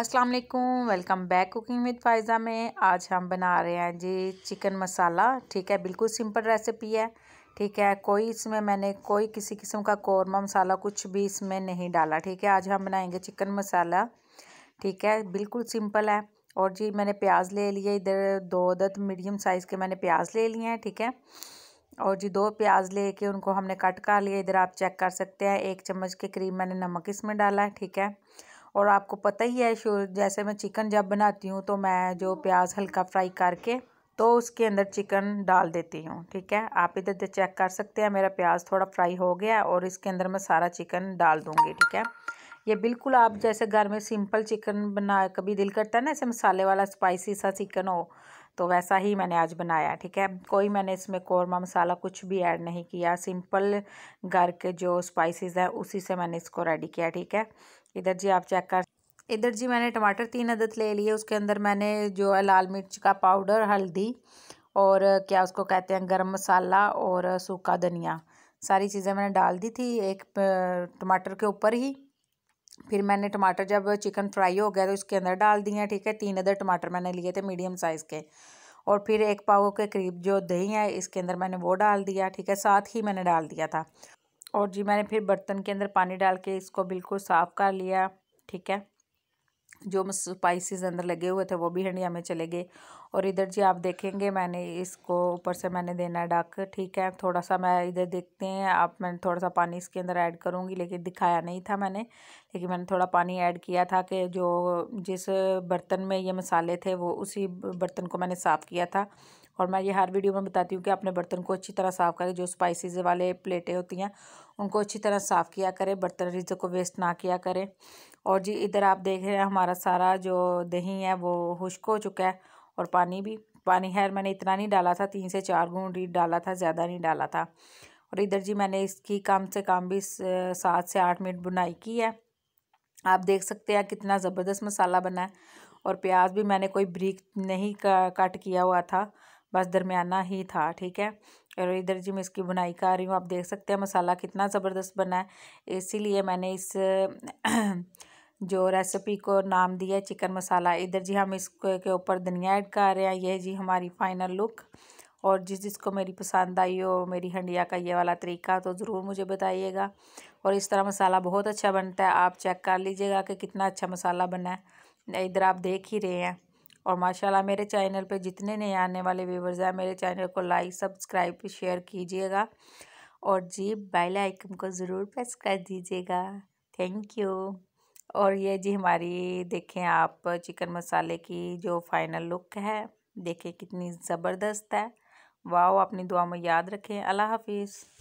अस्सलाम वालेकुम welcome back cooking with Faiza में आज हम बना रहे हैं जी चिकन मसाला ठीक है बिल्कुल सिंपल रेसिपी है ठीक है कोई इसमें मैंने कोई किसी किस्म का कौरमा मसाला कुछ भी इसमें नहीं डाला ठीक है आज हम बनाएंगे चिकन मसाला ठीक है बिल्कुल सिंपल है और जी मैंने प्याज ले लिए इधर दो अदद मीडियम साइज़ के मैंने प्याज ले लिए हैं ठीक है और जी दो प्याज ले के उनको हमने कट कर लिया इधर आप चेक कर सकते हैं एक चम्मच के करीब मैंने नमक इसमें डाला है ठीक है और आपको पता ही है जैसे मैं चिकन जब बनाती हूँ तो मैं जो प्याज हल्का फ्राई करके तो उसके अंदर चिकन डाल देती हूँ ठीक है आप इधर से चेक कर सकते हैं मेरा प्याज थोड़ा फ्राई हो गया और इसके अंदर मैं सारा चिकन डाल दूँगी ठीक है ये बिल्कुल आप जैसे घर में सिंपल चिकन बना कभी दिल करता है ना ऐसे मसाले वाला स्पाइसी सा चिकन हो तो वैसा ही मैंने आज बनाया ठीक है कोई मैंने इसमें कौरमा मसाला कुछ भी ऐड नहीं किया सिंपल घर के जो स्पाइसेस हैं उसी से मैंने इसको रेडी किया ठीक है इधर जी आप चेक कर इधर जी मैंने टमाटर तीन अदद ले लिए उसके अंदर मैंने जो है लाल मिर्च का पाउडर हल्दी और क्या उसको कहते हैं गर्म मसाला और सूखा धनिया सारी चीज़ें मैंने डाल दी थी एक टमाटर के ऊपर ही फिर मैंने टमाटर जब चिकन फ्राई हो गया तो इसके अंदर डाल दिए ठीक है तीन अदर टमाटर मैंने लिए थे मीडियम साइज़ के और फिर एक पाव के करीब जो दही है इसके अंदर मैंने वो डाल दिया ठीक है साथ ही मैंने डाल दिया था और जी मैंने फिर बर्तन के अंदर पानी डाल के इसको बिल्कुल साफ़ कर लिया ठीक है जो स्पाइसेस अंदर लगे हुए थे वो भी हंडिया में चले गए और इधर जी आप देखेंगे मैंने इसको ऊपर से मैंने देना है डक ठीक है थोड़ा सा मैं इधर देखते हैं आप मैंने थोड़ा सा पानी इसके अंदर ऐड करूँगी लेकिन दिखाया नहीं था मैंने लेकिन मैंने थोड़ा पानी ऐड किया था कि जो जिस बर्तन में ये मसाले थे वो उसी बर्तन को मैंने साफ़ किया था और मैं ये हर वीडियो में बताती हूँ कि अपने बर्तन को अच्छी तरह साफ़ करें जो स्पाइसीज वाले प्लेटें होती हैं उनको अच्छी तरह साफ़ किया करें बर्तन रिज को वेस्ट ना किया करें और जी इधर आप देख रहे हैं हमारा सारा जो दही है वो खुश्क हो चुका है और पानी भी पानी खैर मैंने इतना नहीं डाला था तीन से चार घूट डाला था ज़्यादा नहीं डाला था और इधर जी मैंने इसकी कम से कम भी सात से आठ मिनट बुनाई की है आप देख सकते हैं कितना ज़बरदस्त मसाला बना है और प्याज भी मैंने कोई ब्रिक नहीं कट किया हुआ था बस दरमियाना ही था ठीक है और इधर जी मैं इसकी बुनाई कर रही हूँ आप देख सकते हैं मसाला कितना ज़बरदस्त बना है इसीलिए मैंने इस जो रेसिपी को नाम दिया है चिकन मसाला इधर जी हम इसको के ऊपर धनिया ऐड कर रहे हैं यह जी हमारी फाइनल लुक और जिस जिसको मेरी पसंद आई हो मेरी हंडिया का ये वाला तरीका तो ज़रूर मुझे बताइएगा और इस तरह मसाला बहुत अच्छा बनता है आप चेक कर लीजिएगा कि कितना अच्छा मसाला बना है इधर आप देख ही रहे हैं और माशाल्लाह मेरे चैनल पे जितने नए आने वाले व्यूवर्स हैं मेरे चैनल को लाइक सब्सक्राइब शेयर कीजिएगा और जी बेल आइकन को ज़रूर प्रेस कर दीजिएगा थैंक यू और ये जी हमारी देखें आप चिकन मसाले की जो फाइनल लुक है देखें कितनी ज़बरदस्त है वाह अपनी दुआ में याद रखें अल्लाह हाफिज़